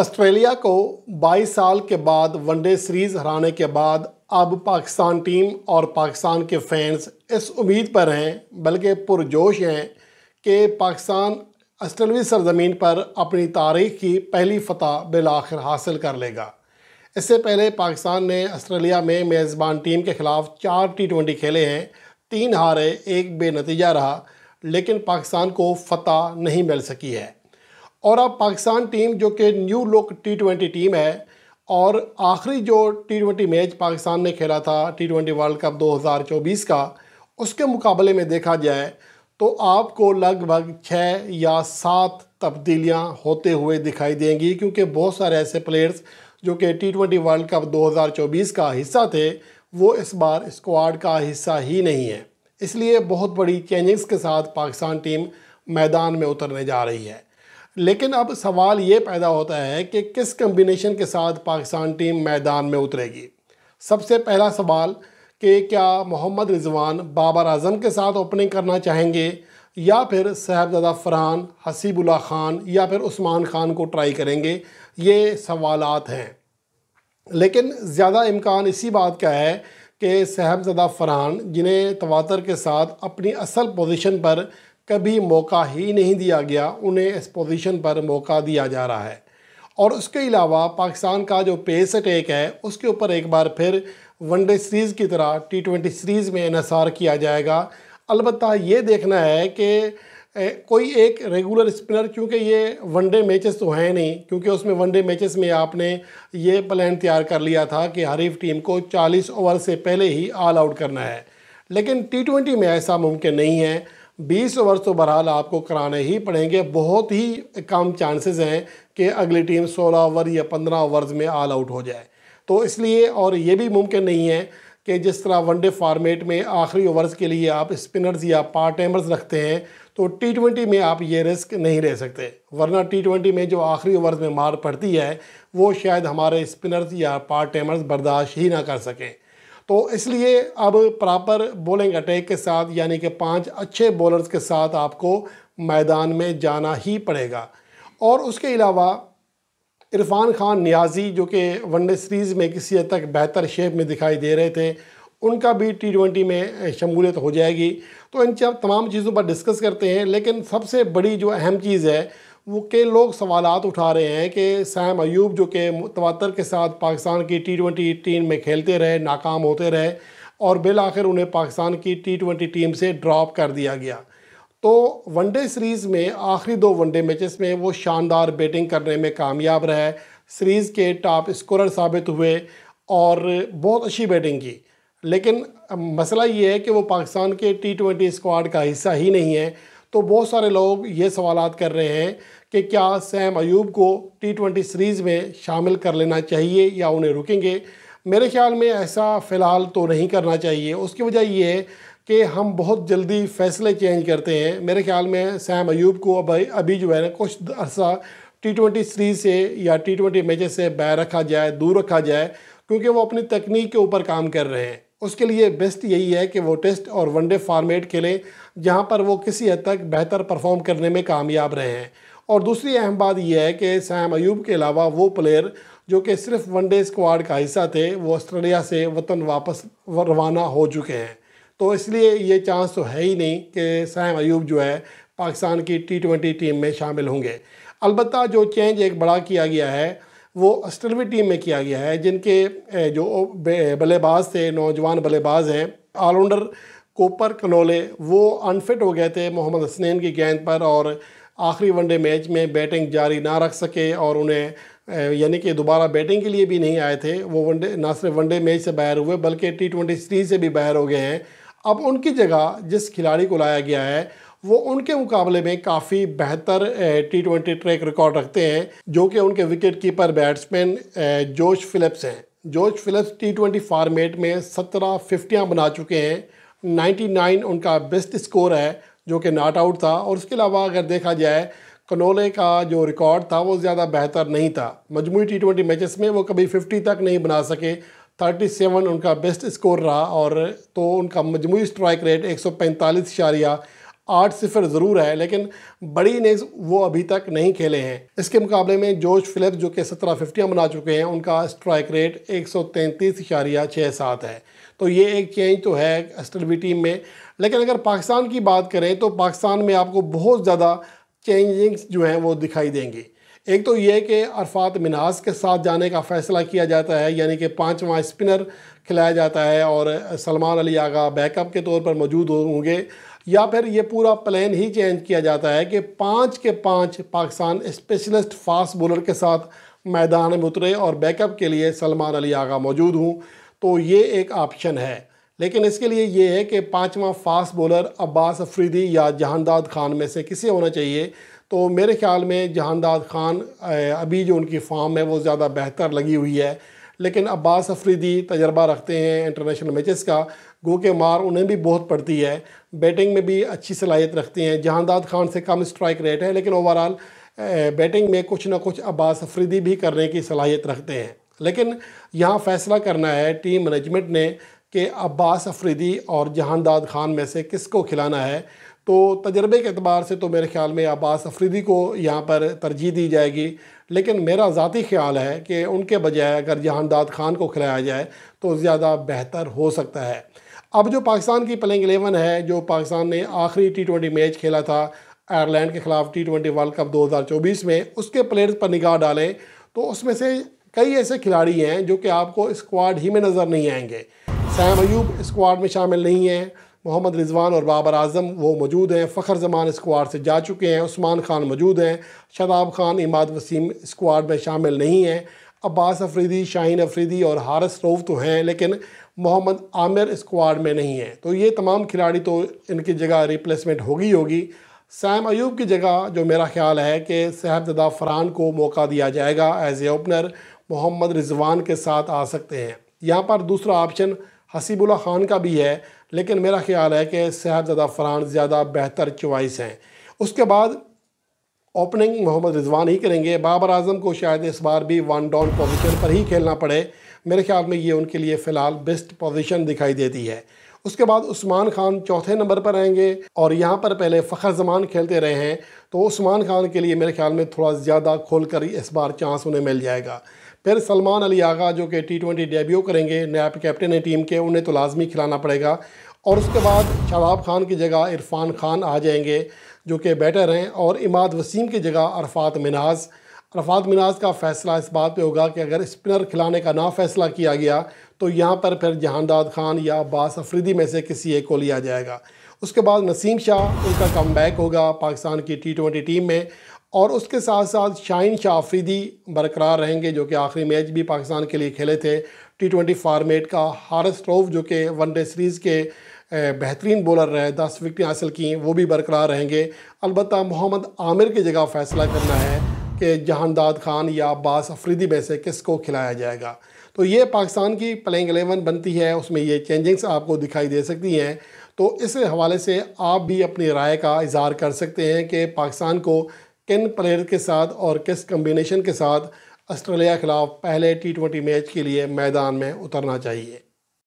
Australia को 22 साल के बाद वनडे सीरीज़ हराने के बाद अब पाकिस्तान टीम और पाकिस्तान के फैंस इस उम्मीद पर हैं बल्कि पुरजोश हैं कि पाकिस्तान ऑस्ट्रेलवी सरजमीन पर अपनी तारीख की पहली फतह बिलाखिर हासिल कर लेगा इससे पहले पाकिस्तान ने ऑस्ट्रेलिया में मेज़बान टीम के ख़िलाफ़ चार टी ट्वेंटी खेले हैं तीन हारे एक बेनतीजा रहा लेकिन पाकिस्तान को फतह नहीं मिल सकी है और अब पाकिस्तान टीम जो कि new look T twenty team है और आखिरी जो टी ट्वेंटी मैच पाकिस्तान ने खेला था टी ट्वेंटी वर्ल्ड कप 2024 का उसके मुकाबले में देखा जाए तो आपको लगभग छः या सात तब्दीलियाँ होते हुए दिखाई देंगी क्योंकि बहुत सारे ऐसे प्लेयर्स जो कि टी ट्वेंटी वर्ल्ड कप 2024 का हिस्सा थे वो इस बार स्क्वाड का हिस्सा ही नहीं है इसलिए बहुत बड़ी चेंजिंग्स के साथ पाकिस्तान टीम मैदान में उतरने जा रही है लेकिन अब सवाल ये पैदा होता है कि किस कम्बिनेशन के साथ पाकिस्तान टीम मैदान में उतरेगी सबसे पहला सवाल कि क्या मोहम्मद रिजवान बाबर आजम के साथ ओपनिंग करना चाहेंगे या फिर साहबजादा फरहान हसीबुल्ला खान या फिर उस्मान खान को ट्राई करेंगे ये सवालात हैं लेकिन ज़्यादा इम्कान इसी बात का है कि साहबजादा फरहान जिन्हें तवातर के साथ अपनी असल पोजीशन पर कभी मौका ही नहीं दिया गया उन्हें इस पोजीशन पर मौका दिया जा रहा है और उसके अलावा पाकिस्तान का जो पेस अटैक है उसके ऊपर एक बार फिर वनडे सीरीज़ की तरह टी ट्वेंटी सीरीज़ में इसार किया जाएगा अलबत् ये देखना है कि कोई एक रेगुलर स्पिनर क्योंकि ये वनडे मैचेस तो हैं नहीं क्योंकि उसमें वनडे मैचेस में आपने ये प्लान तैयार कर लिया था कि हरीफ टीम को 40 ओवर से पहले ही ऑल आउट करना है लेकिन टी ट्वेंटी में ऐसा मुमकिन नहीं है बीस ओवर तो बहरहाल आपको कराने ही पड़ेंगे बहुत ही कम चांसेस हैं कि अगली टीम सोलह ओवर या पंद्रह ओवर्स में ऑल आउट हो जाए तो इसलिए और ये भी मुमकिन नहीं है कि जिस तरह वनडे फार्मेट में आखिरी ओवर्स के लिए आप स्पिनर्स या पार्ट टाइमर्स रखते हैं तो टी ट्वेंटी में आप ये रिस्क नहीं ले सकते वरना टी ट्वेंटी में जो आखिरी ओवर्स में मार पड़ती है वो शायद हमारे स्पिनर्स या पार्ट टाइमर्स बर्दाश्त ही ना कर सकें तो इसलिए अब प्रॉपर बॉलिंग अटैक के साथ यानी कि पांच अच्छे बॉलर्स के साथ आपको मैदान में जाना ही पड़ेगा और उसके अलावा इरफान खान न्याजी जो कि वनडे सीरीज़ में किसी हद तक बेहतर शेप में दिखाई दे रहे थे उनका भी टी ट्वेंटी में शमूलियत हो जाएगी तो इन तमाम चीज़ों पर डिस्कस करते हैं लेकिन सबसे बड़ी जो अहम चीज़ है वो के लोग सवाल उठा रहे हैं कि सैम अयूब जो के तवातर के साथ पाकिस्तान की टी ट्वेंटी टीम में खेलते रहे नाकाम होते रहे और बिल आखिर उन्हें पाकिस्तान की टी ट्वेंटी टीम से ड्रॉप कर दिया गया तो वनडे सीरीज़ में आखिरी दो वनडे मैचेस में वो शानदार बैटिंग करने में कामयाब रहे सीरीज़ के टॉप स्कोरर साबित हुए और बहुत अच्छी बैटिंग की लेकिन मसला ये है कि वो पाकिस्तान के टी ट्वेंटी स्क्वाड का हिस्सा ही नहीं है तो बहुत सारे लोग ये सवाल कर रहे हैं कि क्या सैम अयूब को टी ट्वेंटी सीरीज़ में शामिल कर लेना चाहिए या उन्हें रुकेंगे मेरे ख्याल में ऐसा फ़िलहाल तो नहीं करना चाहिए उसकी वजह ये है कि हम बहुत जल्दी फ़ैसले चेंज करते हैं मेरे ख्याल में सैम अयूब को अब अभी जो है ना कुछ अरसा टी ट्वेंटी सीरीज से या टी ट्वेंटी मैच से बैर रखा जाए दूर रखा जाए क्योंकि वो अपनी तकनीक के ऊपर काम कर रहे हैं उसके लिए बेस्ट यही है कि वो टेस्ट और वनडे फार्मेट खेलें जहां पर वो किसी हद तक बेहतर परफॉर्म करने में कामयाब रहे हैं और दूसरी अहम बात यह है कि सैम अयूब के अलावा वो प्लेयर जो कि सिर्फ वनडे स्क्वाड का हिस्सा थे वो ऑस्ट्रेलिया से वतन वापस रवाना हो चुके हैं तो इसलिए ये चांस तो है ही नहीं कि सैम अयूब जो है पाकिस्तान की टी ट्वेंटी टीम में शामिल होंगे अलबत् जो चेंज एक बड़ा किया गया है वो ऑस्ट्रेलवी टीम में किया गया है जिनके जो बल्लेबाज थे नौजवान बल्लेबाज हैं ऑलराउंडर कोपर कनोले वो अनफिट हो गए थे मोहम्मद हसनैन की गेंद पर और आखिरी वनडे मैच में बैटिंग जारी ना रख सके और उन्हें यानी कि दोबारा बैटिंग के लिए भी नहीं आए थे वो वनडे ना सिर्फ वनडे मैच से बाहर हुए बल्कि टी ट्वेंटी सीरीज से भी बाहर हो गए हैं अब उनकी जगह जिस खिलाड़ी को लाया गया है वो उनके मुकाबले में काफ़ी बेहतर टी ट्वेंटी ट्रैक रिकॉर्ड रखते हैं जो कि उनके wicket keeper batsman Josh Phillips हैं Josh Philips T twenty format में सत्रह फिफ्टियाँ बना चुके हैं नाइन्टी नाइन उनका बेस्ट स्कोर है जो कि नॉट आउट था और उसके अलावा अगर देखा जाए कनोले का जो रिकॉर्ड था वो ज़्यादा बेहतर नहीं था मजमू टी ट्वेंटी मैचेस में वो कभी फिफ्टी तक नहीं बना सके थर्टी सेवन उनका बेस्ट स्कोर रहा और तो उनका मजमू स्ट्राइक रेट एक सौ पैंतालीस इशारिया आठ सिफर ज़रूर है लेकिन बड़ी इनिंग्स वो अभी तक नहीं खेले हैं इसके मुकाबले में जोश फिलिप्स जो कि सत्रह फिफ्टियाँ बना चुके हैं उनका स्ट्राइक रेट एक सौ तैंतीस इशारिया छः सात है तो ये एक चेंज तो है एस्टरबी टीम में लेकिन अगर पाकिस्तान की बात करें तो पाकिस्तान में आपको बहुत ज़्यादा चेंजिंग्स जो हैं वो दिखाई देंगी एक तो ये कि अरफात मिनाज के साथ जाने का फ़ैसला किया जाता है यानी कि पाँचवा स्पिनर खिलाया जाता है और सलमान अली आगा बैकअप के तौर पर मौजूद होंगे या फिर ये पूरा प्लान ही चेंज किया जाता है कि पाँच के पाँच पाकिस्तान स्पेशलिस्ट फास्ट बॉलर के साथ मैदान में उतरे और बैकअप के लिए सलमान अली आगा मौजूद हूँ तो ये एक ऑप्शन है लेकिन इसके लिए ये है कि पाँचवा फास्ट बॉलर अब्बास अफरीदी या जहानदाद खान में से किसे होना चाहिए तो मेरे ख्याल में जहानदाद खान अभी जो उनकी फॉर्म है वो ज़्यादा बेहतर लगी हुई है लेकिन अब्बास अफरीदी तजर्बा रखते हैं इंटरनेशनल मैचेस का गो के मार उन्हें भी बहुत पड़ती है बैटिंग में भी अच्छी सलाहियत रखते हैं जहानदाद खान से कम स्ट्राइक रेट है लेकिन ओवरऑल बैटिंग में कुछ ना कुछ अब्बास अफरीदी भी करने की सलाहियत रखते हैं लेकिन यहाँ फैसला करना है टीम मैनेजमेंट ने कि अब्बास अफरीदी और जहानदाद खान में से किसको खिलाना है तो तजर्बे के अतबार से तो मेरे ख्याल में अब्बास अफरीदी को यहाँ पर तरजीह दी जाएगी लेकिन मेरा ज़ाती ख्याल है कि उनके बजाय अगर जहानदाद खान को खिलाया जाए तो ज़्यादा बेहतर हो सकता है अब जो पाकिस्तान की प्लेइंग एलेवन है जो पाकिस्तान ने आखिरी टी ट्वेंटी मैच खेला था आयरलैंड के ख़िलाफ़ टी ट्वेंटी वर्ल्ड कप 2024 में उसके प्लेयर्स पर निगाह डालें तो उसमें से कई ऐसे खिलाड़ी हैं जो कि आपको स्क्वाड ही में नज़र नहीं आएंगे सैम अयूब स्क्वाड में शामिल नहीं हैं मोहम्मद रिजवान और बाबर आजम वो मौजूद हैं फ़खर जमान स्क्वाड से जा चुके हैं उस्मान खान मौजूद हैं शदाब खान इमाद वसीम स्क्वाड में शामिल नहीं हैं अब्बास अफरीदी शाहीन अफरीदी और हारस रोफ़ तो हैं लेकिन मोहम्मद आमिर स्क्वाड में नहीं है तो ये तमाम खिलाड़ी तो इनकी जगह रिप्लेसमेंट होगी होगी सैम अयूब की जगह जो मेरा ख्याल है कि साहबजदा फरहान को मौका दिया जाएगा as a opener Mohammad Rizwan के साथ आ सकते हैं यहाँ पर दूसरा ऑप्शन हसीबुल्ला ख़ान का भी है लेकिन मेरा ख्याल है कि साहबजादा फरहान ज़्यादा बेहतर चॉइस हैं उसके बाद ओपनिंग मोहम्मद रिजवान ही करेंगे बाबर आजम को शायद इस बार भी वन डाउन पोजीशन पर ही खेलना पड़े मेरे ख्याल में ये उनके लिए फ़िलहाल बेस्ट पोजीशन दिखाई देती है उसके बाद उस्मान खान चौथे नंबर पर आएंगे और यहाँ पर पहले फ़खर जमान खेलते रहे हैं तो उस्मान खान के लिए मेरे ख्याल में थोड़ा ज़्यादा खोल कर इस बार चांस उन्हें मिल जाएगा फिर सलमान अली आगा जो कि टी ट्वेंटी डेब्यू करेंगे नैब कैप्टन है टीम के उन्हें तो लाजमी खिलाना पड़ेगा और उसके बाद शबाब खान की जगह इरफान खान आ जाएंगे जो कि बैटर हैं और इमाद वसीम की जगह अरफात मिनाज़ रफात मिनाज का फैसला इस बात पे होगा कि अगर स्पिनर खिलाने का ना फैसला किया गया तो यहाँ पर फिर जहानदाद खान या अब्बास अफरीदी में से किसी एक को लिया जाएगा उसके बाद नसीम शाह उनका कम होगा पाकिस्तान की टी ट्वेंटी टीम में और उसके साथ साथ शाइन शाह अफरीदी बरकरार रहेंगे जो कि आखिरी मैच भी पाकिस्तान के लिए खेले थे टी ट्वेंटी फार्मेट का हारस ट्रोफ जो कि वनडे सीरीज़ के बेहतरीन बॉलर रहे दस विकटें हासिल की वो भी बरकरार रहेंगे अलबत् मोहम्मद आमिर की जगह फ़ैसला करना है कि जहानदाद खान या अब्बास अफरीदी में से किसको खिलाया जाएगा तो ये पाकिस्तान की प्लेइंग एलेवन बनती है उसमें ये चेंजिंग्स आपको दिखाई दे सकती हैं तो इस हवाले से आप भी अपनी राय का इजहार कर सकते हैं कि पाकिस्तान को किन प्लेयर के साथ और किस कम्बिनेशन के साथ ऑस्ट्रेलिया के खिलाफ पहले टी ट्वेंटी मैच के लिए मैदान में उतरना चाहिए